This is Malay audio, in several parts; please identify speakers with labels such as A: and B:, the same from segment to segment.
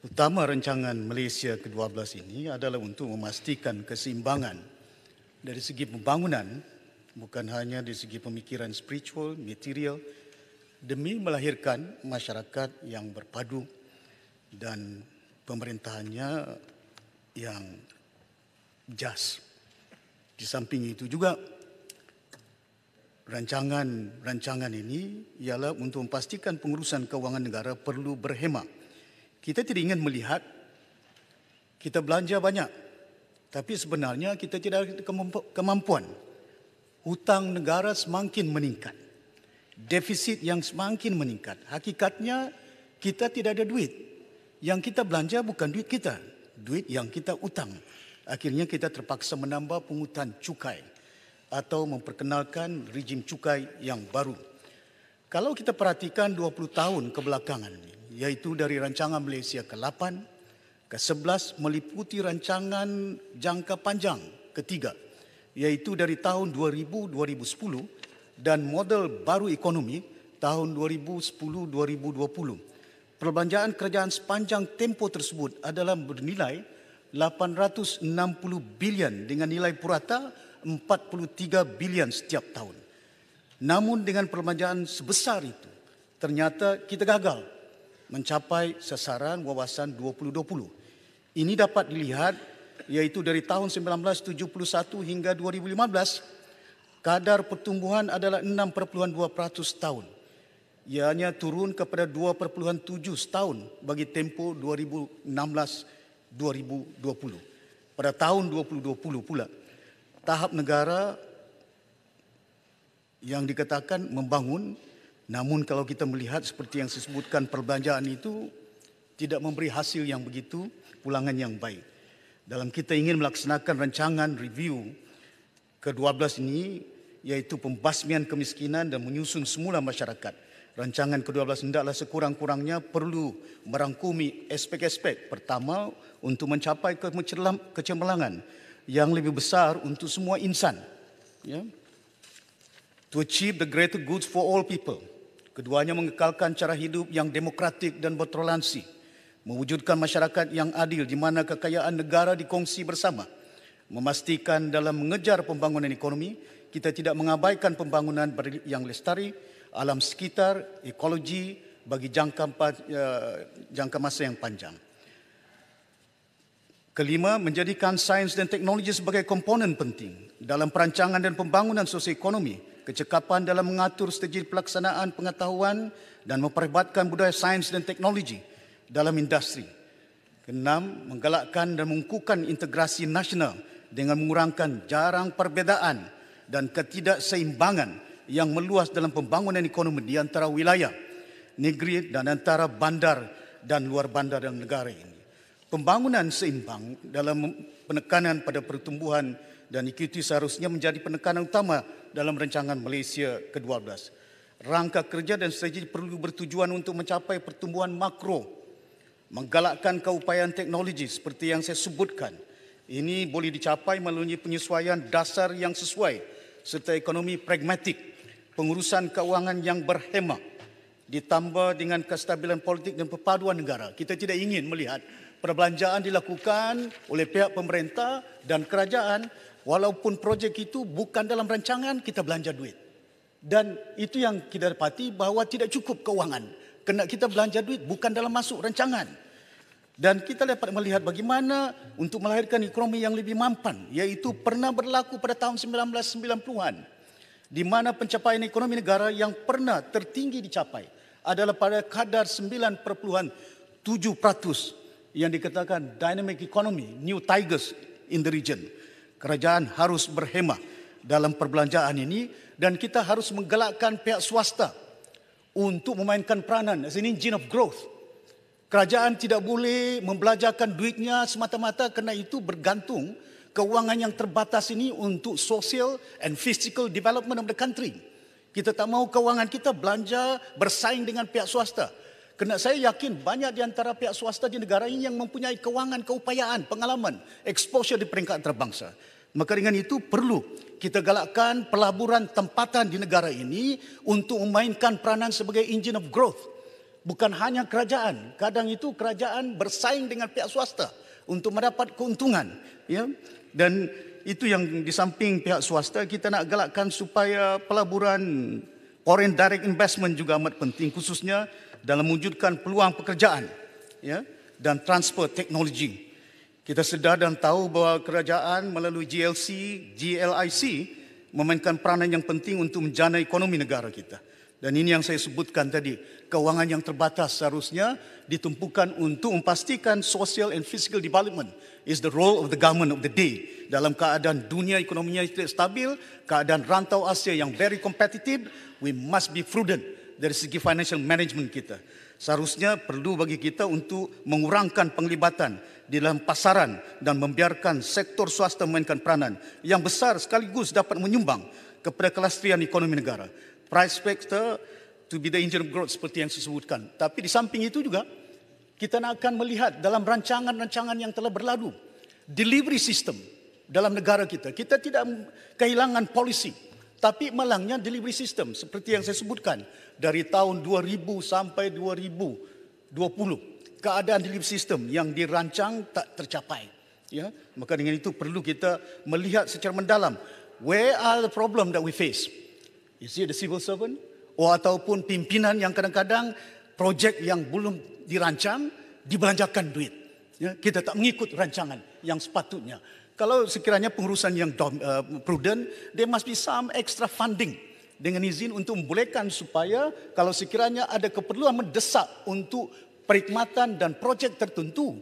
A: utama rancangan Malaysia ke-12 ini adalah untuk memastikan keseimbangan dari segi pembangunan bukan hanya dari segi pemikiran spiritual, material demi melahirkan masyarakat yang berpadu dan pemerintahannya yang just. Di samping itu juga rancangan-rancangan ini ialah untuk memastikan pengurusan kewangan negara perlu berhemat kita tidak ingin melihat kita belanja banyak tapi sebenarnya kita tidak ada kemampuan hutang negara semakin meningkat defisit yang semakin meningkat hakikatnya kita tidak ada duit yang kita belanja bukan duit kita duit yang kita utang akhirnya kita terpaksa menambah pungutan cukai atau memperkenalkan rejim cukai yang baru kalau kita perhatikan 20 tahun kebelakangan ini iaitu dari rancangan Malaysia ke-8, ke-11 meliputi rancangan jangka panjang ketiga iaitu dari tahun 2000-2010 dan model baru ekonomi tahun 2010-2020. Perbelanjaan kerajaan sepanjang tempoh tersebut adalah bernilai 860 bilion dengan nilai purata 43 bilion setiap tahun. Namun dengan perbelanjaan sebesar itu, ternyata kita gagal mencapai sasaran wawasan 2020. Ini dapat dilihat iaitu dari tahun 1971 hingga 2015, kadar pertumbuhan adalah 6.2% setahun. Ianya turun kepada 2.7 setahun bagi tempoh 2016-2020. Pada tahun 2020 pula, tahap negara yang dikatakan membangun Namun kalau kita melihat seperti yang disebutkan perbelanjaan itu tidak memberi hasil yang begitu, pulangan yang baik. Dalam kita ingin melaksanakan rancangan review ke-12 ini yaitu pembasmian kemiskinan dan menyusun semula masyarakat. Rancangan ke-12 hendaklah sekurang-kurangnya perlu merangkumi aspek-aspek pertama untuk mencapai kecemerlangan yang lebih besar untuk semua insan. Ya. To achieve the greater goods for all people. Keduanya mengekalkan cara hidup yang demokratik dan bertoleransi, mewujudkan masyarakat yang adil di mana kekayaan negara dikongsi bersama, memastikan dalam mengejar pembangunan ekonomi, kita tidak mengabaikan pembangunan yang lestari, alam sekitar, ekologi bagi jangka, ya, jangka masa yang panjang. Kelima, menjadikan sains dan teknologi sebagai komponen penting dalam perancangan dan pembangunan sosioekonomi ekonomi kecekapan dalam mengatur strategi pelaksanaan pengetahuan dan memperhebatkan budaya sains dan teknologi dalam industri. Keenam, menggalakkan dan mengukuhkan integrasi nasional dengan mengurangkan jarang perbezaan dan ketidakseimbangan yang meluas dalam pembangunan ekonomi di antara wilayah, negeri dan antara bandar dan luar bandar dalam negara ini. Pembangunan seimbang dalam penekanan pada pertumbuhan dan ikuti seharusnya menjadi penekanan utama dalam rancangan Malaysia ke-12. Rangka kerja dan strategi perlu bertujuan untuk mencapai pertumbuhan makro, menggalakkan keupayaan teknologi seperti yang saya sebutkan. Ini boleh dicapai melalui penyesuaian dasar yang sesuai serta ekonomi pragmatik, pengurusan kewangan yang berhemat ditambah dengan kestabilan politik dan perpaduan negara. Kita tidak ingin melihat perbelanjaan dilakukan oleh pihak pemerintah dan kerajaan walaupun projek itu bukan dalam rancangan kita belanja duit. Dan itu yang kita dapati bahawa tidak cukup kewangan kena kita belanja duit bukan dalam masuk rancangan. Dan kita dapat melihat bagaimana untuk melahirkan ekonomi yang lebih mampan iaitu pernah berlaku pada tahun 1990-an di mana pencapaian ekonomi negara yang pernah tertinggi dicapai adalah pada kadar 9.7% yang dikatakan dynamic economy, new tigers in the region. Kerajaan harus berhemah dalam perbelanjaan ini dan kita harus menggelakkan pihak swasta untuk memainkan peranan as an engine of growth. Kerajaan tidak boleh membelanjakan duitnya semata-mata kerana itu bergantung kewangan yang terbatas ini untuk social and physical development of the country. Kita tak mahu kewangan kita belanja bersaing dengan pihak swasta. Kena saya yakin banyak di antara pihak swasta di negara ini yang mempunyai kewangan, keupayaan, pengalaman, exposure di peringkat antarabangsa. Maka dengan itu perlu kita galakkan pelaburan tempatan di negara ini untuk memainkan peranan sebagai engine of growth. Bukan hanya kerajaan, kadang itu kerajaan bersaing dengan pihak swasta untuk mendapat keuntungan. Ya? Dan itu yang di samping pihak swasta kita nak galakkan supaya pelaburan foreign direct investment juga amat penting khususnya dalam mewujudkan peluang pekerjaan ya, dan transfer teknologi. Kita sedar dan tahu bahawa kerajaan melalui GLC, GLIC memainkan peranan yang penting untuk menjana ekonomi negara kita. Dan ini yang saya sebutkan tadi, kewangan yang terbatas seharusnya ditumpukan untuk memastikan social and physical development is the role of the government of the day. Dalam keadaan dunia ekonominya tidak stabil, keadaan rantau Asia yang very competitive, we must be prudent dari segi financial management kita. Seharusnya perlu bagi kita untuk mengurangkan penglibatan di dalam pasaran dan membiarkan sektor swasta memainkan peranan yang besar sekaligus dapat menyumbang kepada kelastrian ekonomi negara. Price factor to be the engine of growth seperti yang saya sebutkan. Tapi di samping itu juga, kita nak akan melihat dalam rancangan-rancangan yang telah berlalu, delivery system dalam negara kita, kita tidak kehilangan polisi. Tapi malangnya delivery system seperti yang saya sebutkan dari tahun 2000 sampai 2020 keadaan delivery system yang dirancang tak tercapai. Ya, maka dengan itu perlu kita melihat secara mendalam where are the problem that we face. Is it the civil servant or oh, ataupun pimpinan yang kadang-kadang projek yang belum dirancang dibelanjakan duit. Ya, kita tak mengikut rancangan yang sepatutnya kalau sekiranya pengurusan yang eh, prudent, there must be some extra funding dengan izin untuk membolehkan supaya kalau sekiranya ada keperluan mendesak untuk perikmatan dan projek tertentu,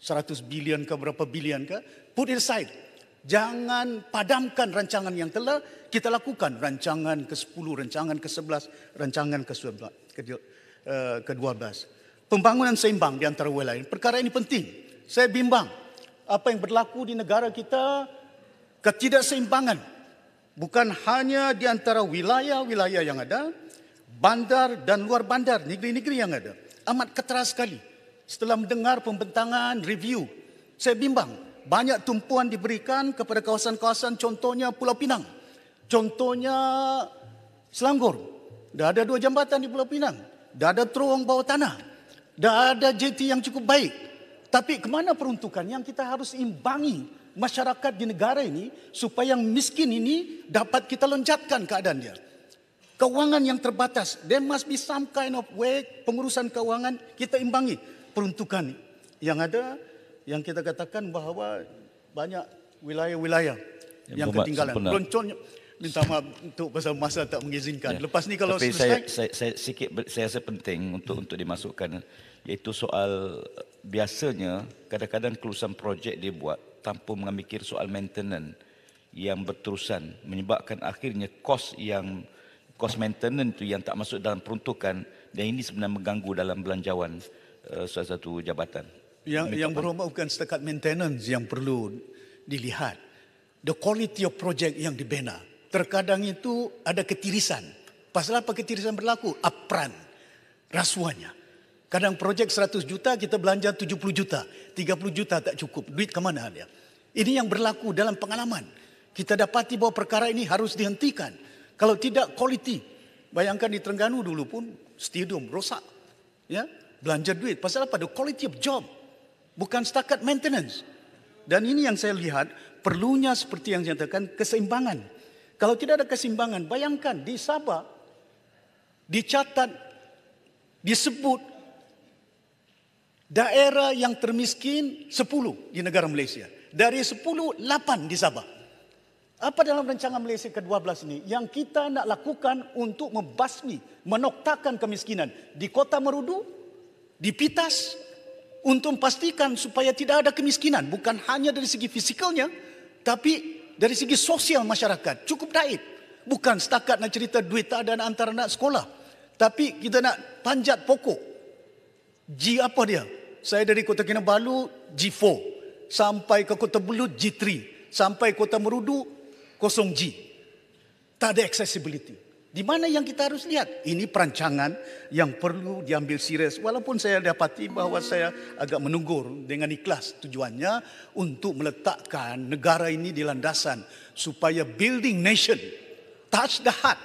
A: 100 bilion ke berapa bilion ke, put it aside. Jangan padamkan rancangan yang telah kita lakukan. Rancangan ke-10, rancangan ke-11, rancangan ke-12. Eh, Pembangunan seimbang di antara wilayah. Perkara ini penting. Saya bimbang apa yang berlaku di negara kita ketidakseimbangan bukan hanya di antara wilayah-wilayah yang ada bandar dan luar bandar negeri-negeri yang ada amat ketara sekali setelah mendengar pembentangan review saya bimbang banyak tumpuan diberikan kepada kawasan-kawasan contohnya Pulau Pinang contohnya Selangor dah ada dua jambatan di Pulau Pinang dah ada terowong bawah tanah dah ada JT yang cukup baik tapi ke mana peruntukan yang kita harus imbangi masyarakat di negara ini supaya yang miskin ini dapat kita lonjakkan keadaan dia. Kewangan yang terbatas, there must be some kind of way pengurusan kewangan kita imbangi peruntukan yang ada yang kita katakan bahawa banyak wilayah-wilayah yang, yang ketinggalan. Peluncur minta maaf untuk pasal masa tak mengizinkan. Ya. Lepas ni kalau Tapi selesai saya saya saya sikit saya rasa penting untuk hmm. untuk dimasukkan iaitu soal biasanya kadang-kadang kelulusan projek dia buat tanpa memikir soal maintenance yang berterusan menyebabkan akhirnya kos yang kos maintenance tu yang tak masuk dalam peruntukan dan ini sebenarnya mengganggu dalam belanjawan uh, salah satu jabatan. Yang yang berhormat bukan setakat maintenance yang perlu dilihat. The quality of project yang dibina. Terkadang itu ada ketirisan. Pasal apa ketirisan berlaku? Apran rasuahnya. Kadang projek 100 juta, kita belanja 70 juta. 30 juta tak cukup. Duit ke mana dia? Ini yang berlaku dalam pengalaman. Kita dapati bahawa perkara ini harus dihentikan. Kalau tidak, quality. Bayangkan di Terengganu dulu pun, stadium rosak. Ya, belanja duit. Pasal apa? The quality of job. Bukan setakat maintenance. Dan ini yang saya lihat, perlunya seperti yang dinyatakan, keseimbangan. Kalau tidak ada keseimbangan, bayangkan di Sabah, dicatat, disebut Daerah yang termiskin 10 di negara Malaysia. Dari 10, 8 di Sabah. Apa dalam rencangan Malaysia ke-12 ini yang kita nak lakukan untuk membasmi, menoktakan kemiskinan di kota Merudu, di Pitas, untuk pastikan supaya tidak ada kemiskinan. Bukan hanya dari segi fisikalnya, tapi dari segi sosial masyarakat. Cukup daib. Bukan setakat nak cerita duit tak ada antara nak sekolah. Tapi kita nak panjat pokok G apa dia? Saya dari Kota Kinabalu, G4. Sampai ke Kota Belud, G3. Sampai Kota Merudu, kosong G. Tak ada accessibility. Di mana yang kita harus lihat? Ini perancangan yang perlu diambil serius. Walaupun saya dapati bahawa saya agak menunggur dengan ikhlas tujuannya untuk meletakkan negara ini di landasan supaya building nation touch the heart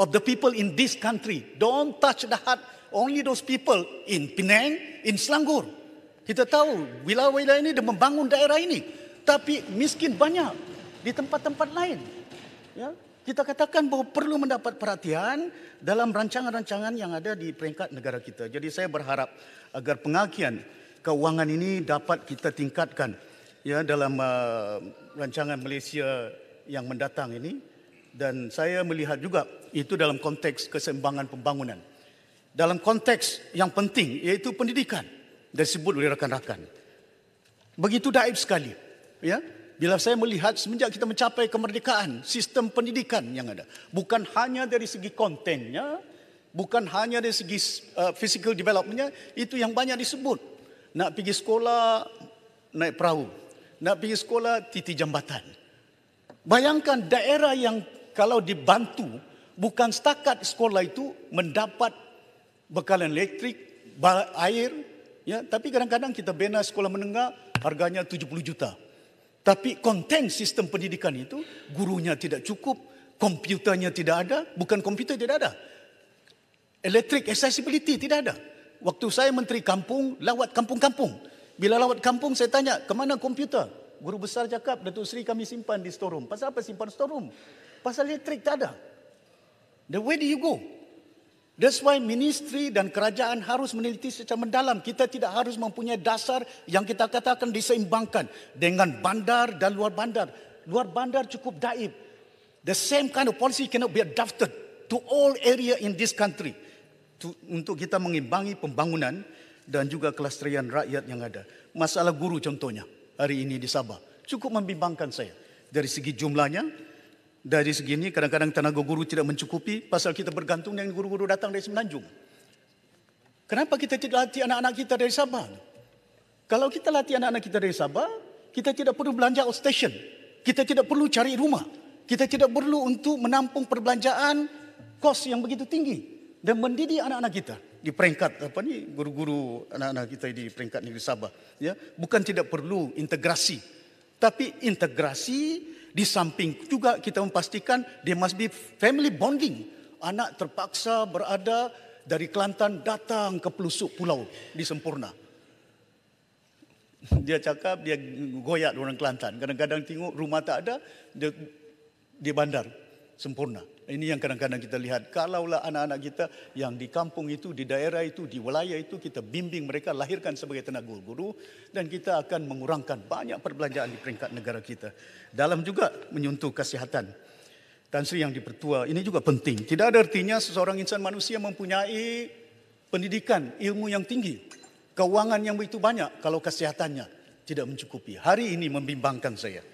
A: of the people in this country. Don't touch the heart only those people in Penang, in Selangor. Kita tahu wilayah-wilayah ini dia membangun daerah ini. Tapi miskin banyak di tempat-tempat lain. Ya? Kita katakan bahawa perlu mendapat perhatian dalam rancangan-rancangan yang ada di peringkat negara kita. Jadi saya berharap agar pengakian kewangan ini dapat kita tingkatkan ya dalam uh, rancangan Malaysia yang mendatang ini dan saya melihat juga itu dalam konteks keseimbangan pembangunan dalam konteks yang penting iaitu pendidikan disebut oleh rakan-rakan. Begitu daib sekali. Ya? Bila saya melihat semenjak kita mencapai kemerdekaan, sistem pendidikan yang ada. Bukan hanya dari segi kontennya, bukan hanya dari segi uh, physical developmentnya, itu yang banyak disebut. Nak pergi sekolah, naik perahu. Nak pergi sekolah, titi jambatan. Bayangkan daerah yang kalau dibantu, bukan setakat sekolah itu mendapat bekalan elektrik, air, ya, tapi kadang-kadang kita bina sekolah menengah harganya 70 juta. Tapi konten sistem pendidikan itu gurunya tidak cukup, komputernya tidak ada, bukan komputer tidak ada. elektrik accessibility tidak ada. Waktu saya menteri kampung, lawat kampung-kampung. Bila lawat kampung saya tanya, ke mana komputer? Guru besar cakap, Datuk Seri kami simpan di storeroom. Pasal apa simpan storeroom? Pasal elektrik tak ada. The way do you go? That's why ministry dan kerajaan harus meneliti secara mendalam. Kita tidak harus mempunyai dasar yang kita katakan diseimbangkan dengan bandar dan luar bandar. Luar bandar cukup daib. The same kind of policy cannot be adapted to all area in this country. To, untuk kita mengimbangi pembangunan dan juga kelestarian rakyat yang ada. Masalah guru contohnya hari ini di Sabah. Cukup membimbangkan saya dari segi jumlahnya dari segi ini kadang-kadang tenaga guru tidak mencukupi pasal kita bergantung dengan guru-guru datang dari Semenanjung. Kenapa kita tidak latih anak-anak kita dari Sabah? Kalau kita latih anak-anak kita dari Sabah, kita tidak perlu belanja outstation. Kita tidak perlu cari rumah. Kita tidak perlu untuk menampung perbelanjaan kos yang begitu tinggi dan mendidik anak-anak kita di peringkat apa ni guru-guru anak-anak kita di peringkat negeri Sabah ya bukan tidak perlu integrasi tapi integrasi di samping juga kita memastikan dia must be family bonding. Anak terpaksa berada dari Kelantan datang ke pelusuk pulau di Sempurna. Dia cakap dia goyak orang Kelantan. Kadang-kadang tengok rumah tak ada, dia, dia bandar Sempurna. Ini yang kadang-kadang kita lihat. Kalaulah anak-anak kita yang di kampung itu, di daerah itu, di wilayah itu, kita bimbing mereka lahirkan sebagai tenaga guru dan kita akan mengurangkan banyak perbelanjaan di peringkat negara kita. Dalam juga menyentuh kesihatan. Tan Sri yang dipertua, ini juga penting. Tidak ada artinya seseorang insan manusia mempunyai pendidikan, ilmu yang tinggi, kewangan yang begitu banyak kalau kesihatannya tidak mencukupi. Hari ini membimbangkan saya,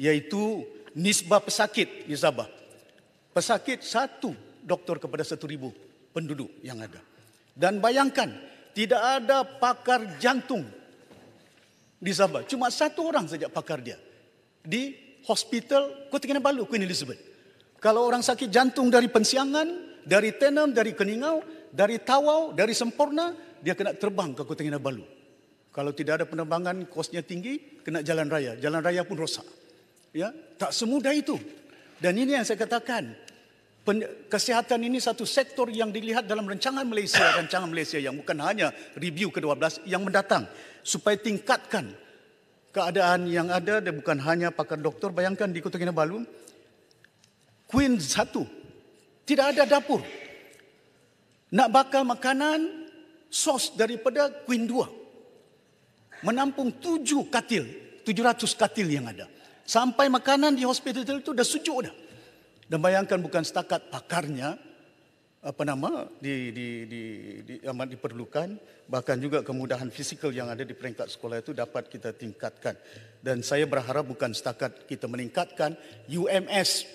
A: yaitu nisbah pesakit di Sabah pesakit satu doktor kepada satu ribu penduduk yang ada. Dan bayangkan, tidak ada pakar jantung di Sabah. Cuma satu orang saja pakar dia. Di hospital Kota Kinabalu, Queen Elizabeth. Kalau orang sakit jantung dari Pensiangan, dari tenam, dari Keningau, dari Tawau, dari Semporna, dia kena terbang ke Kota Kinabalu. Kalau tidak ada penerbangan, kosnya tinggi, kena jalan raya. Jalan raya pun rosak. Ya, Tak semudah itu dan ini yang saya katakan, kesihatan ini satu sektor yang dilihat dalam rancangan Malaysia, rancangan Malaysia yang bukan hanya review ke-12 yang mendatang supaya tingkatkan keadaan yang ada dan bukan hanya pakar doktor bayangkan di Kota Kinabalu Queen satu tidak ada dapur nak bakal makanan sos daripada Queen 2 menampung tujuh katil tujuh ratus katil yang ada Sampai makanan di hospital itu dah sejuk dah. Dan bayangkan bukan setakat pakarnya apa nama di di di, di amat diperlukan bahkan juga kemudahan fizikal yang ada di peringkat sekolah itu dapat kita tingkatkan. Dan saya berharap bukan setakat kita meningkatkan UMS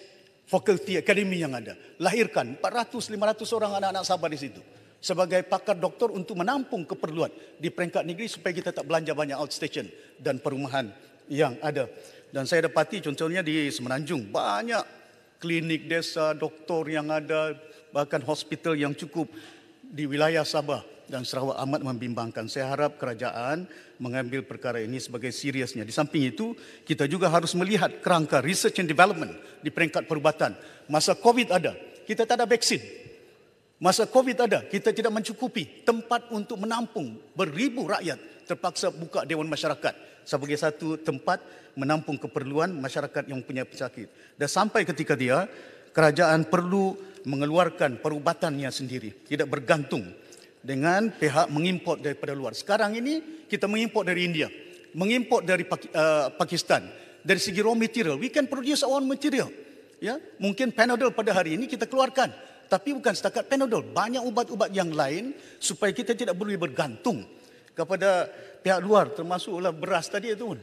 A: Faculty Academy yang ada. Lahirkan 400-500 orang anak-anak Sabah di situ. Sebagai pakar doktor untuk menampung keperluan di peringkat negeri supaya kita tak belanja banyak outstation dan perumahan yang ada. Dan saya dapati contohnya di Semenanjung, banyak klinik desa, doktor yang ada, bahkan hospital yang cukup di wilayah Sabah dan Sarawak amat membimbangkan. Saya harap kerajaan mengambil perkara ini sebagai seriusnya. Di samping itu, kita juga harus melihat kerangka research and development di peringkat perubatan. Masa COVID ada, kita tak ada vaksin. Masa COVID ada, kita tidak mencukupi tempat untuk menampung beribu rakyat terpaksa buka Dewan Masyarakat sebagai satu tempat menampung keperluan masyarakat yang punya penyakit. Dan sampai ketika dia, kerajaan perlu mengeluarkan perubatannya sendiri. Tidak bergantung dengan pihak mengimport daripada luar. Sekarang ini kita mengimport dari India, mengimport dari eh, Pakistan. Dari segi raw material, we can produce our own material. Ya, mungkin Panadol pada hari ini kita keluarkan. Tapi bukan setakat Panadol, banyak ubat-ubat yang lain supaya kita tidak perlu bergantung kepada pihak luar termasuklah beras tadi itu pun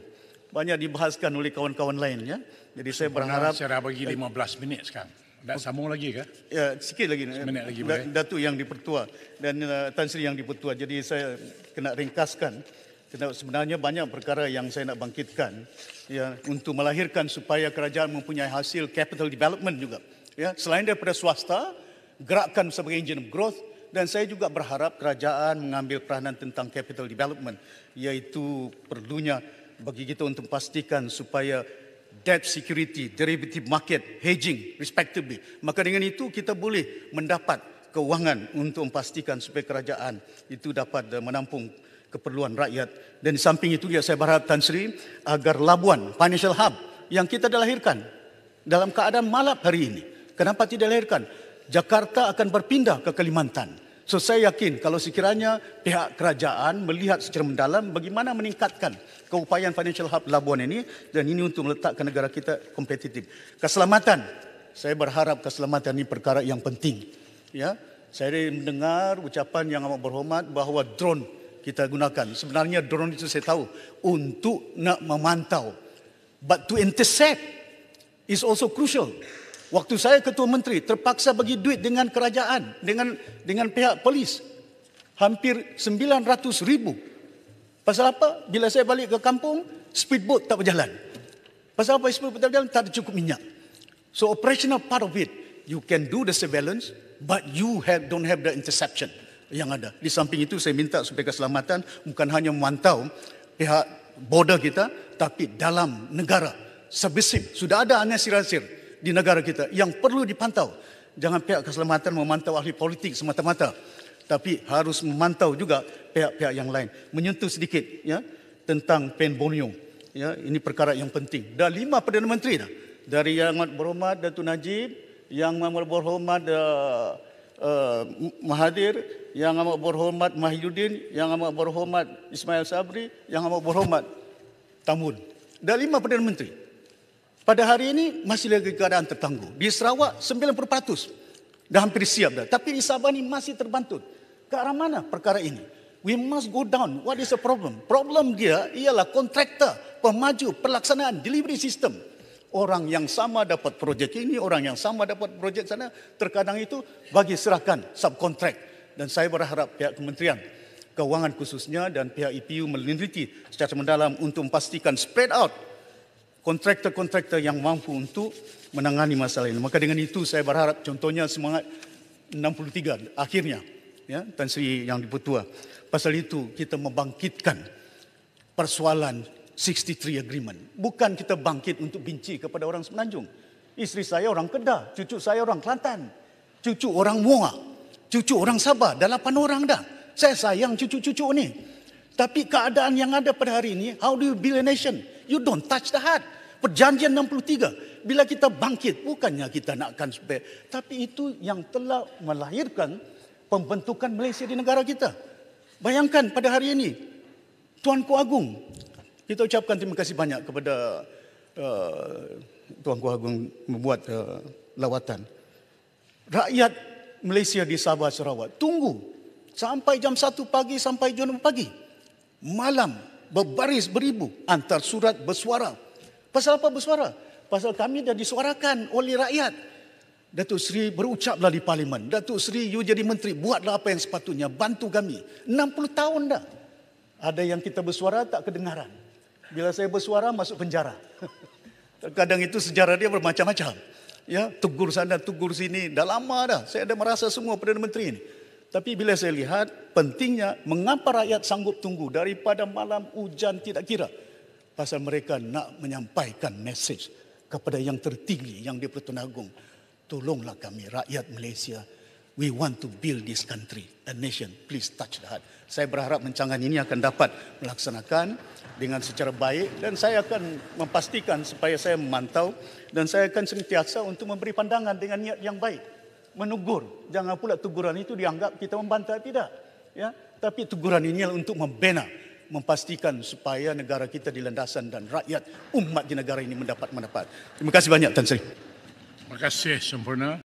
A: banyak dibahaskan oleh kawan-kawan lain ya. Jadi saya berharap saya dah bagi 15 minit sekarang. Dah sambung lagi ke? Ya, sikit lagi. Seminit lagi boleh. Datuk yang dipertua dan uh, Tan Sri yang dipertua. Jadi saya kena ringkaskan. sebenarnya banyak perkara yang saya nak bangkitkan ya, untuk melahirkan supaya kerajaan mempunyai hasil capital development juga. Ya, selain daripada swasta, gerakkan sebagai engine of growth, dan saya juga berharap kerajaan mengambil peranan tentang capital development iaitu perlunya bagi kita untuk pastikan supaya debt security, derivative market, hedging respectively. Maka dengan itu kita boleh mendapat kewangan untuk memastikan supaya kerajaan itu dapat eh, menampung keperluan rakyat. Dan di samping itu saya berharap Tan Sri agar Labuan Financial Hub yang kita dah lahirkan dalam keadaan malap hari ini. Kenapa tidak lahirkan? Jakarta akan berpindah ke Kalimantan. So saya yakin kalau sekiranya pihak kerajaan melihat secara mendalam bagaimana meningkatkan keupayaan financial hub Labuan ini dan ini untuk meletakkan negara kita kompetitif. Keselamatan, saya berharap keselamatan ini perkara yang penting. Ya, saya mendengar ucapan yang amat berhormat bahawa drone kita gunakan. Sebenarnya drone itu saya tahu untuk nak memantau. But to intercept is also crucial. Waktu saya ketua menteri terpaksa bagi duit dengan kerajaan dengan dengan pihak polis hampir 900 ribu. Pasal apa? Bila saya balik ke kampung, speedboat tak berjalan. Pasal apa speedboat tak berjalan? Tak ada cukup minyak. So operational part of it, you can do the surveillance, but you have, don't have the interception yang ada. Di samping itu, saya minta supaya keselamatan bukan hanya memantau pihak border kita, tapi dalam negara. Sebesim, sudah ada anasir-anasir di negara kita yang perlu dipantau. Jangan pihak keselamatan memantau ahli politik semata-mata. Tapi harus memantau juga pihak-pihak yang lain. Menyentuh sedikit ya tentang Pen Bonio. Ya, ini perkara yang penting. Dah lima Perdana Menteri dah. Dari Yang Amat Berhormat Datuk Najib, Yang Amat Berhormat uh, Mahathir, Yang Amat Berhormat Mahyudin, Yang Amat Berhormat Ismail Sabri, Yang Amat Berhormat Tamun. Dah lima Perdana Menteri pada hari ini masih lagi keadaan tertangguh. Di Sarawak 90% dah hampir siap dah. Tapi di Sabah ini masih terbantut. Ke arah mana perkara ini? We must go down. What is the problem? Problem dia ialah kontraktor, pemaju, pelaksanaan, delivery system. Orang yang sama dapat projek ini, orang yang sama dapat projek sana, terkadang itu bagi serahkan subkontrak. Dan saya berharap pihak kementerian Kewangan khususnya dan pihak EPU meneliti secara mendalam untuk memastikan spread out kontraktor-kontraktor yang mampu untuk menangani masalah ini. Maka dengan itu saya berharap contohnya semangat 63 akhirnya ya Tan Sri Yang Dipertua. Pasal itu kita membangkitkan persoalan 63 agreement. Bukan kita bangkit untuk benci kepada orang Semenanjung. Isteri saya orang Kedah, cucu saya orang Kelantan, cucu orang Muar, cucu orang Sabah, dah lapan orang dah. Saya sayang cucu-cucu ni. Tapi keadaan yang ada pada hari ini, how do you build a nation? You don't touch the heart. Perjanjian 63. Bila kita bangkit, bukannya kita nak akan sebaik. Tapi itu yang telah melahirkan pembentukan Malaysia di negara kita. Bayangkan pada hari ini, Tuan Ku Agung. Kita ucapkan terima kasih banyak kepada uh, eh, Tuan Ku Agung membuat uh, lawatan. Rakyat Malaysia di Sabah, Sarawak. Tunggu sampai jam 1 pagi sampai jam 6 pagi. Malam berbaris beribu antar surat bersuara. Pasal apa bersuara? Pasal kami dah disuarakan oleh rakyat. Datuk Seri berucaplah di parlimen. Datuk Seri, you jadi menteri. Buatlah apa yang sepatutnya. Bantu kami. 60 tahun dah. Ada yang kita bersuara tak kedengaran. Bila saya bersuara masuk penjara. Terkadang itu sejarah dia bermacam-macam. Ya, tegur sana, tegur sini. Dah lama dah. Saya ada merasa semua Perdana Menteri ini. Tapi bila saya lihat pentingnya mengapa rakyat sanggup tunggu daripada malam hujan tidak kira. Pasal mereka nak menyampaikan mesej kepada yang tertinggi, yang di-Pertuan Agong. Tolonglah kami rakyat Malaysia. We want to build this country, a nation. Please touch the heart. Saya berharap mencangan ini akan dapat melaksanakan dengan secara baik dan saya akan memastikan supaya saya memantau dan saya akan sentiasa untuk memberi pandangan dengan niat yang baik menugur Jangan pula teguran itu dianggap kita membantah tidak. Ya, tapi teguran ini adalah untuk membina, memastikan supaya negara kita di landasan dan rakyat umat di negara ini mendapat manfaat. Terima kasih banyak Tan Sri. Terima kasih sempurna.